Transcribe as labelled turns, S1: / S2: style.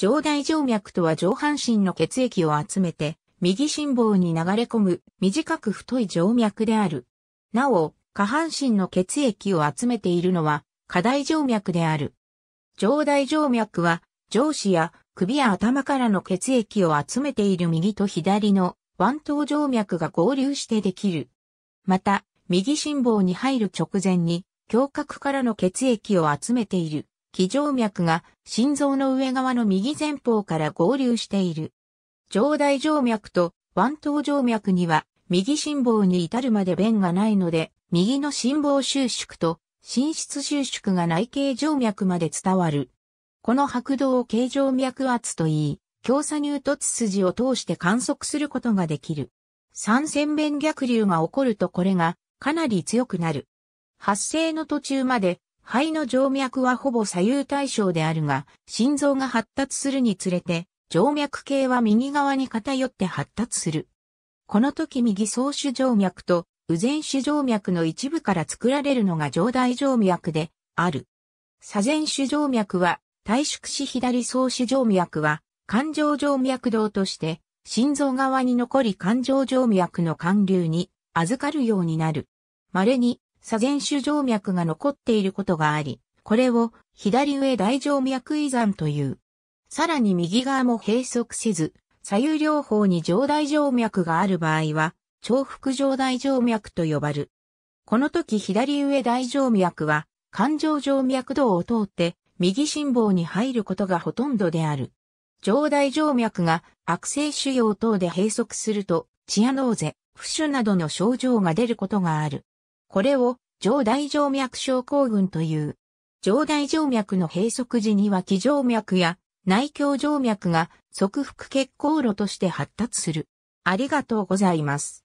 S1: 上大静脈とは上半身の血液を集めて、右心房に流れ込む短く太い静脈である。なお、下半身の血液を集めているのは、下大静脈である。上大静脈は、上肢や首や頭からの血液を集めている右と左の腕頭静脈が合流してできる。また、右心房に入る直前に、胸郭からの血液を集めている。気静脈が心臓の上側の右前方から合流している。上大静脈と腕頭静脈には右心房に至るまで弁がないので、右の心房収縮と心室収縮が内形静脈まで伝わる。この拍動を形状脈圧といい、強左乳突筋を通して観測することができる。三線弁逆流が起こるとこれがかなり強くなる。発生の途中まで肺の静脈はほぼ左右対称であるが、心臓が発達するにつれて、静脈系は右側に偏って発達する。この時右総主静脈と右前主静脈の一部から作られるのが上大静脈である。左前主静脈は退縮し左総主静脈は環状静脈動として心臓側に残り環状静脈の環流に預かるようになる。稀に左前手静脈が残っていることがあり、これを左上大静脈遺産という。さらに右側も閉塞せず、左右両方に上大静脈がある場合は、重複上大静脈と呼ばる。この時左上大静脈は、環状静脈道を通って、右心房に入ることがほとんどである。上大静脈が悪性腫瘍等で閉塞すると、チアノーゼ、不腫などの症状が出ることがある。これを上大静脈症候群という。上大静脈の閉塞時には気静脈や内胸静脈が側腹血行路として発達する。ありがとうございます。